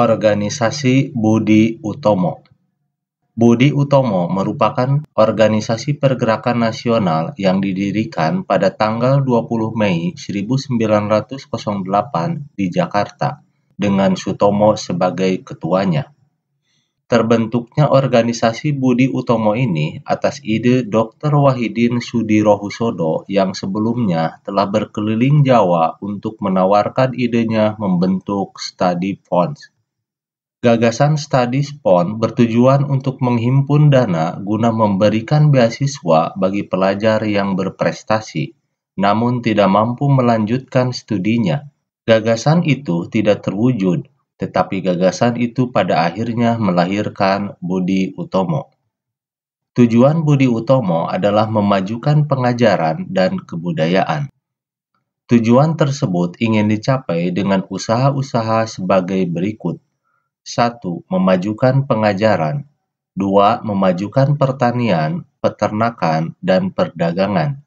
organisasi Budi Utomo. Budi Utomo merupakan organisasi pergerakan nasional yang didirikan pada tanggal 20 Mei 1908 di Jakarta dengan Sutomo sebagai ketuanya. Terbentuknya organisasi Budi Utomo ini atas ide Dr. Wahidin Sudirohusodo yang sebelumnya telah berkeliling Jawa untuk menawarkan idenya membentuk study ponds Gagasan studi Spon bertujuan untuk menghimpun dana guna memberikan beasiswa bagi pelajar yang berprestasi namun tidak mampu melanjutkan studinya. Gagasan itu tidak terwujud, tetapi gagasan itu pada akhirnya melahirkan Budi Utomo. Tujuan Budi Utomo adalah memajukan pengajaran dan kebudayaan. Tujuan tersebut ingin dicapai dengan usaha-usaha sebagai berikut satu Memajukan pengajaran, dua Memajukan pertanian, peternakan, dan perdagangan,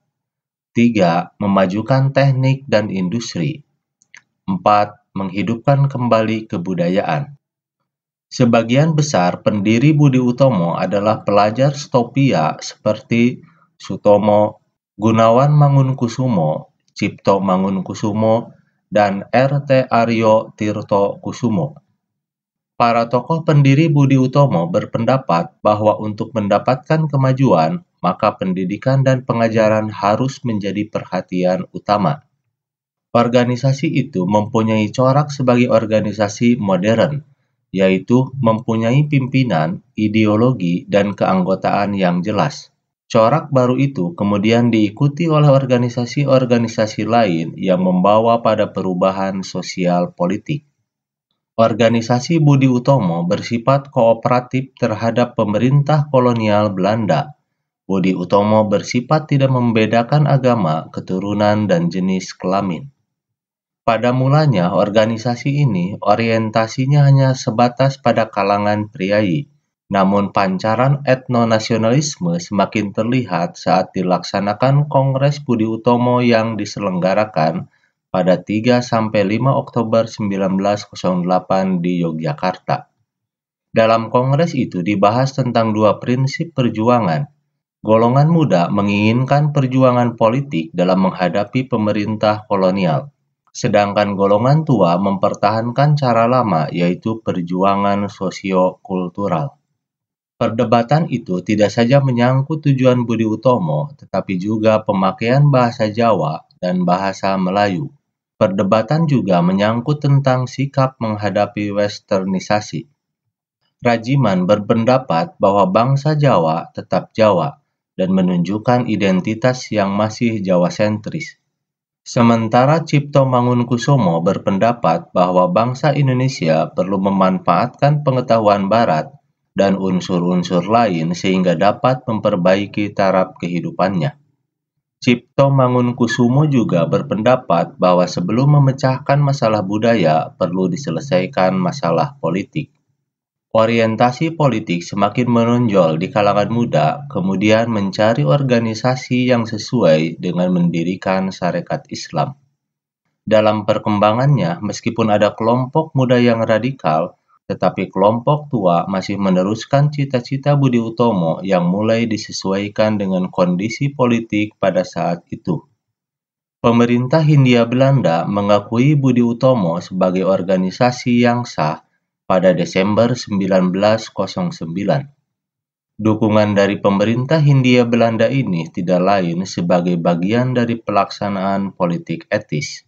tiga Memajukan teknik dan industri, empat Menghidupkan kembali kebudayaan. Sebagian besar pendiri Budi Utomo adalah pelajar Stopia seperti Sutomo, Gunawan Mangunkusumo, Cipto Mangunkusumo, dan RT Aryo Tirto Kusumo para tokoh pendiri Budi Utomo berpendapat bahwa untuk mendapatkan kemajuan, maka pendidikan dan pengajaran harus menjadi perhatian utama. Organisasi itu mempunyai corak sebagai organisasi modern, yaitu mempunyai pimpinan, ideologi, dan keanggotaan yang jelas. Corak baru itu kemudian diikuti oleh organisasi-organisasi lain yang membawa pada perubahan sosial politik. Organisasi Budi Utomo bersifat kooperatif terhadap pemerintah kolonial Belanda. Budi Utomo bersifat tidak membedakan agama, keturunan, dan jenis kelamin. Pada mulanya, organisasi ini orientasinya hanya sebatas pada kalangan priayi, namun pancaran etnonasionalisme semakin terlihat saat dilaksanakan Kongres Budi Utomo yang diselenggarakan pada 3 sampai 5 Oktober 1908 di Yogyakarta. Dalam kongres itu dibahas tentang dua prinsip perjuangan. Golongan muda menginginkan perjuangan politik dalam menghadapi pemerintah kolonial, sedangkan golongan tua mempertahankan cara lama yaitu perjuangan sosio-kultural. Perdebatan itu tidak saja menyangkut tujuan Budi Utomo, tetapi juga pemakaian bahasa Jawa dan bahasa Melayu. Perdebatan juga menyangkut tentang sikap menghadapi westernisasi. Rajiman berpendapat bahwa bangsa Jawa tetap Jawa dan menunjukkan identitas yang masih Jawa sentris. Sementara Cipto Mangunkusumo berpendapat bahwa bangsa Indonesia perlu memanfaatkan pengetahuan Barat dan unsur-unsur lain sehingga dapat memperbaiki taraf kehidupannya. Cipto Mangunkusumo juga berpendapat bahwa sebelum memecahkan masalah budaya perlu diselesaikan masalah politik. Orientasi politik semakin menonjol di kalangan muda, kemudian mencari organisasi yang sesuai dengan mendirikan Sarekat Islam. Dalam perkembangannya, meskipun ada kelompok muda yang radikal, tetapi kelompok tua masih meneruskan cita-cita Budi Utomo yang mulai disesuaikan dengan kondisi politik pada saat itu. Pemerintah Hindia Belanda mengakui Budi Utomo sebagai organisasi yang sah pada Desember 1909. Dukungan dari pemerintah Hindia Belanda ini tidak lain sebagai bagian dari pelaksanaan politik etis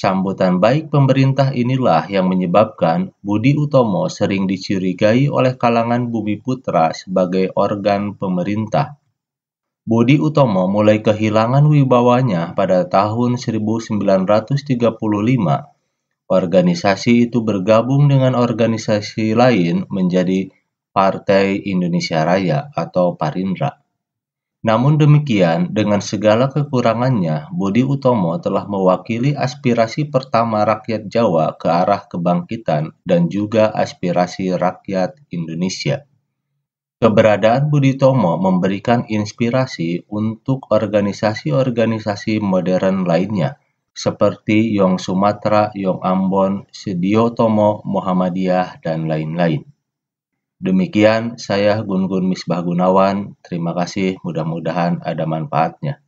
Sambutan baik pemerintah inilah yang menyebabkan Budi Utomo sering dicurigai oleh kalangan Bumi Putra sebagai organ pemerintah. Budi Utomo mulai kehilangan wibawanya pada tahun 1935 organisasi itu bergabung dengan organisasi lain menjadi Partai Indonesia Raya atau Parindra. Namun demikian, dengan segala kekurangannya, Budi Utomo telah mewakili aspirasi pertama rakyat Jawa ke arah kebangkitan dan juga aspirasi rakyat Indonesia. Keberadaan Budi Utomo memberikan inspirasi untuk organisasi-organisasi modern lainnya, seperti Yong Sumatra, Yong Ambon, Sedio Tomo, Muhammadiyah, dan lain-lain. Demikian saya Gun Gun Misbah Gunawan. Terima kasih, mudah-mudahan ada manfaatnya.